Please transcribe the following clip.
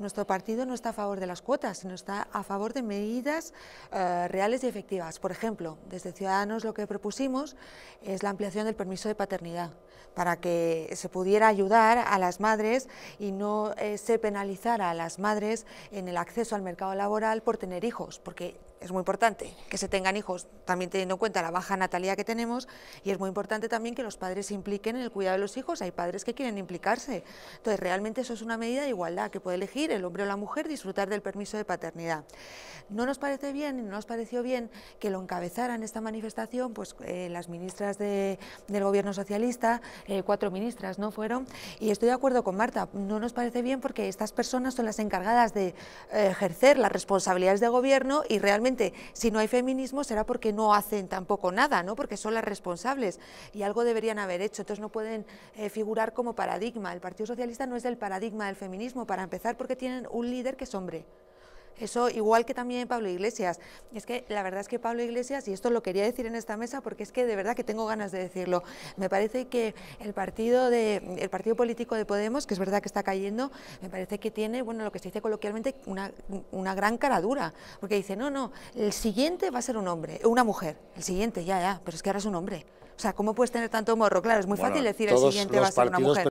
Nuestro partido no está a favor de las cuotas, sino está a favor de medidas eh, reales y efectivas. Por ejemplo, desde Ciudadanos lo que propusimos es la ampliación del permiso de paternidad para que se pudiera ayudar a las madres y no eh, se penalizara a las madres en el acceso al mercado laboral por tener hijos, porque es muy importante que se tengan hijos, también teniendo en cuenta la baja natalidad que tenemos, y es muy importante también que los padres se impliquen en el cuidado de los hijos. Hay padres que quieren implicarse. Entonces, realmente eso es una medida de igualdad, que puede elegir el hombre o la mujer disfrutar del permiso de paternidad. No nos parece bien, no nos pareció bien que lo encabezaran esta manifestación pues, eh, las ministras del Gobierno Socialista, eh, cuatro ministras no fueron, y estoy de acuerdo con Marta, no nos parece bien porque estas personas son las encargadas de eh, ejercer las responsabilidades de gobierno y realmente si no hay feminismo será porque no hacen tampoco nada, ¿no? porque son las responsables y algo deberían haber hecho, entonces no pueden eh, figurar como paradigma. El Partido Socialista no es el paradigma del feminismo, para empezar, porque tienen un líder que es hombre. Eso igual que también Pablo Iglesias. Es que la verdad es que Pablo Iglesias, y esto lo quería decir en esta mesa porque es que de verdad que tengo ganas de decirlo, me parece que el partido, de, el partido político de Podemos, que es verdad que está cayendo, me parece que tiene, bueno, lo que se dice coloquialmente, una, gran cara dura. Porque dice, no, no, el siguiente va a ser un hombre, una mujer, el siguiente, ya, ya, pero es que ahora es un hombre. O sea, ¿cómo puedes tener tanto morro? Claro, es muy fácil decir el siguiente va a ser una mujer.